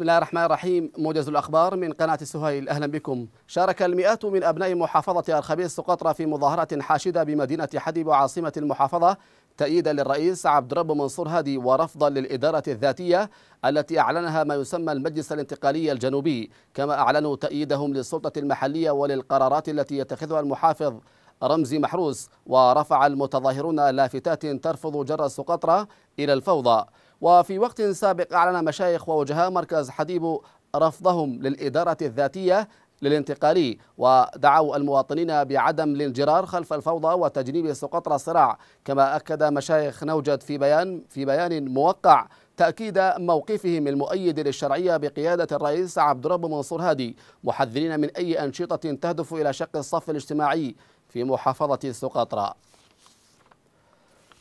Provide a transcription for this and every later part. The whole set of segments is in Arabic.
بسم الله الرحمن الرحيم موجز الأخبار من قناة السهيل أهلا بكم شارك المئات من أبناء محافظة الخبيث سقطرى في مظاهرة حاشدة بمدينة حديب وعاصمة المحافظة تأييدا للرئيس عبد الرب منصور هادي ورفضا للإدارة الذاتية التي أعلنها ما يسمى المجلس الانتقالي الجنوبي كما أعلنوا تأييدهم للسلطة المحلية وللقرارات التي يتخذها المحافظ رمزي محروس ورفع المتظاهرون لافتات ترفض جر سقطرى إلى الفوضى وفي وقت سابق أعلن مشايخ ووجهاء مركز حديب رفضهم للإدارة الذاتية للانتقالي ودعوا المواطنين بعدم الانجرار خلف الفوضى وتجنيب سقطرى الصراع كما أكد مشايخ نوجد في بيان في بيان موقع تأكيد موقفهم المؤيد للشرعية بقيادة الرئيس عبد الرب منصور هادي محذرين من أي أنشطة تهدف إلى شق الصف الاجتماعي في محافظة سقطرى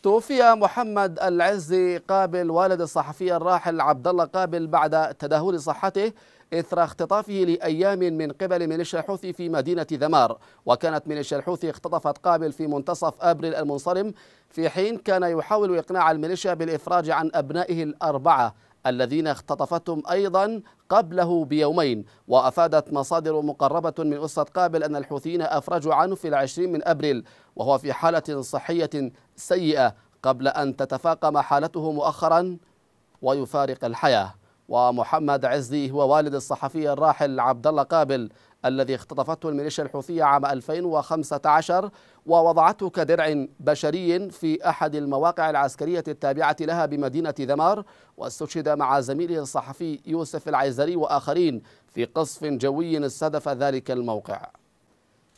توفي محمد العزي قابل والد الصحفي الراحل عبد الله قابل بعد تدهور صحته إثر اختطافه لأيام من قبل ميليشيا الحوثي في مدينة ذمار وكانت ميليشيا الحوثي اختطفت قابل في منتصف أبريل المنصرم في حين كان يحاول إقناع الميليشيا بالإفراج عن أبنائه الأربعة الذين اختطفتهم أيضا قبله بيومين وأفادت مصادر مقربة من أسرة قابل أن الحوثيين أفرجوا عنه في العشرين من أبريل وهو في حالة صحية سيئة قبل أن تتفاقم حالته مؤخرا ويفارق الحياة ومحمد عزي هو والد الصحفي الراحل عبد الله قابل الذي اختطفته الميليشيا الحوثية عام 2015 ووضعته كدرع بشري في أحد المواقع العسكرية التابعة لها بمدينة ذمار واستشهد مع زميله الصحفي يوسف العيزري وآخرين في قصف جوي استهدف ذلك الموقع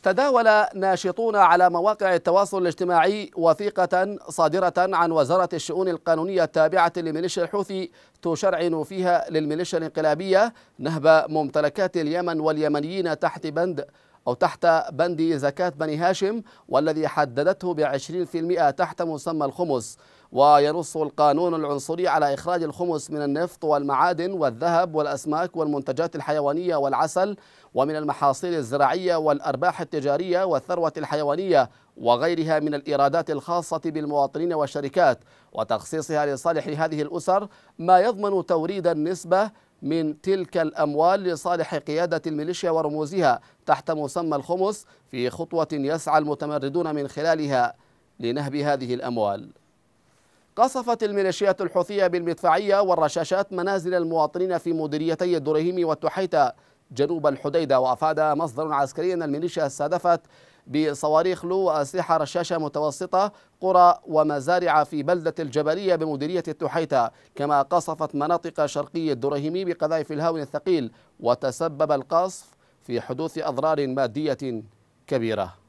تداول ناشطون على مواقع التواصل الاجتماعي وثيقة صادرة عن وزارة الشؤون القانونية التابعة لميليشيا الحوثي تشرعن فيها للميليشيا الانقلابية نهب ممتلكات اليمن واليمنيين تحت بند أو تحت بند زكاة بني هاشم والذي حددته بعشرين في المئة تحت مسمى الخمس وينص القانون العنصري على إخراج الخمس من النفط والمعادن والذهب والأسماك والمنتجات الحيوانية والعسل ومن المحاصيل الزراعية والأرباح التجارية والثروة الحيوانية وغيرها من الإيرادات الخاصة بالمواطنين والشركات وتخصيصها لصالح هذه الأسر ما يضمن توريد النسبة من تلك الأموال لصالح قيادة الميليشيا ورموزها تحت مسمى الخمس في خطوة يسعى المتمردون من خلالها لنهب هذه الأموال قصفت الميليشيات الحوثية بالمدفعية والرشاشات منازل المواطنين في مديريتي الدرهيم والتحيتة جنوب الحديدة وأفاد مصدر عسكري أن الميليشيا استهدفت بصواريخ لو وأسلحة رشاشة متوسطة قرى ومزارع في بلدة الجبلية بمديرية التحيتة كما قصفت مناطق شرقي الدرهمي بقذائف الهاون الثقيل وتسبب القصف في حدوث أضرار مادية كبيرة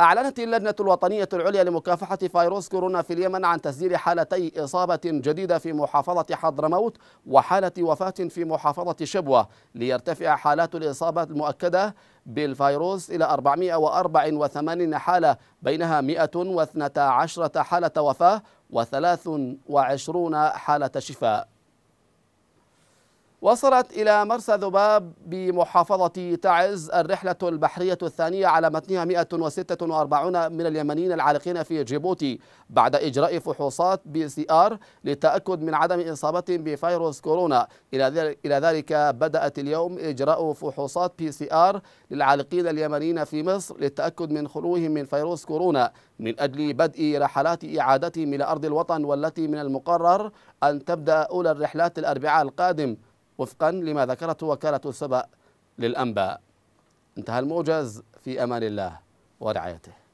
أعلنت اللجنة الوطنية العليا لمكافحة فيروس كورونا في اليمن عن تسجيل حالتي إصابة جديدة في محافظة حضرموت وحالة وفاة في محافظة شبوة ليرتفع حالات الإصابة المؤكدة بالفيروس إلى 484 حالة بينها 112 حالة وفاة و23 حالة شفاء وصلت إلى مرسى ذباب بمحافظة تعز الرحلة البحرية الثانية على متنها 146 من اليمنيين العالقين في جيبوتي بعد إجراء فحوصات بي سي آر للتأكد من عدم إصابتهم بفيروس كورونا إلى ذلك بدأت اليوم إجراء فحوصات بي سي آر للعالقين اليمنيين في مصر للتأكد من خلوهم من فيروس كورونا من أجل بدء رحلات إعادتهم إلى أرض الوطن والتي من المقرر أن تبدأ أولى الرحلات الأربعاء القادم وفقا لما ذكرته وكالة سبأ للأنباء انتهى الموجز في أمان الله ورعايته